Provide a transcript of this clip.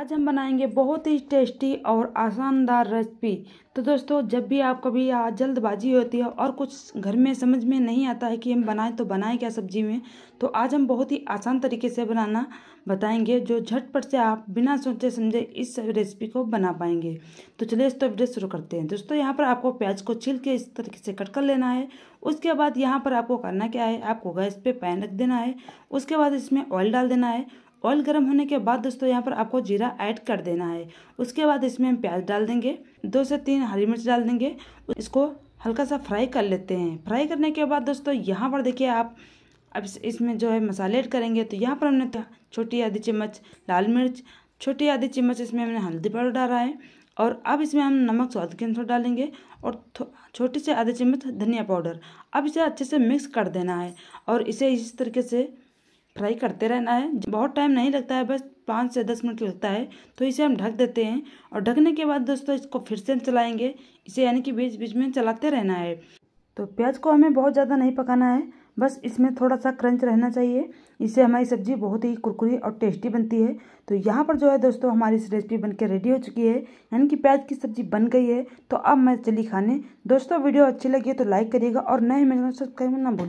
आज हम बनाएंगे बहुत ही टेस्टी और आसानदार रेसिपी तो दोस्तों जब भी आप कभी जल्दबाजी होती है और कुछ घर में समझ में नहीं आता है कि हम बनाएं तो बनाएं क्या सब्जी में तो आज हम बहुत ही आसान तरीके से बनाना बताएंगे जो झटपट से आप बिना सोचे समझे इस रेसिपी को बना पाएंगे तो चलिए इस तो शुरू करते हैं दोस्तों यहाँ पर आपको प्याज को छील के इस तरीके से कट कर लेना है उसके बाद यहाँ पर आपको करना क्या है आपको गैस पर पैन रख देना है उसके बाद इसमें ऑयल डाल देना है ऑयल गर्म होने के बाद दोस्तों यहाँ पर आपको जीरा ऐड कर देना है उसके बाद इसमें हम प्याज डाल देंगे दो से तीन हरी मिर्च डाल देंगे इसको हल्का सा फ्राई कर लेते हैं फ्राई करने के बाद दोस्तों यहाँ पर देखिए आप अब इसमें जो है मसाले ऐड करेंगे तो यहाँ पर हमने तो छोटी आधी चम्मच लाल मिर्च छोटी आधी चम्मच इसमें हमने हल्दी पाउडर डाला है और अब इसमें हम नमक स्वाद के अनुसार डालेंगे और छोटी से आधी चम्मच धनिया पाउडर अब इसे अच्छे से मिक्स कर देना है और इसे इस तरीके से फ्राई करते रहना है बहुत टाइम नहीं लगता है बस पाँच से दस मिनट लगता है तो इसे हम ढक देते हैं और ढकने के बाद दोस्तों इसको फिर से चलाएंगे इसे यानी कि बीच बीच में चलाते रहना है तो प्याज को हमें बहुत ज़्यादा नहीं पकाना है बस इसमें थोड़ा सा क्रंच रहना चाहिए इससे हमारी सब्ज़ी बहुत ही कुरकुरी और टेस्टी बनती है तो यहाँ पर जो है दोस्तों हमारी इस रेसिपी बनके रेडी हो चुकी है यानी कि प्याज की सब्ज़ी बन गई है तो अब मैं चली खाने दोस्तों वीडियो अच्छी लगी है तो लाइक करिएगा और नए मेरे सब्सक्राइब ना भूल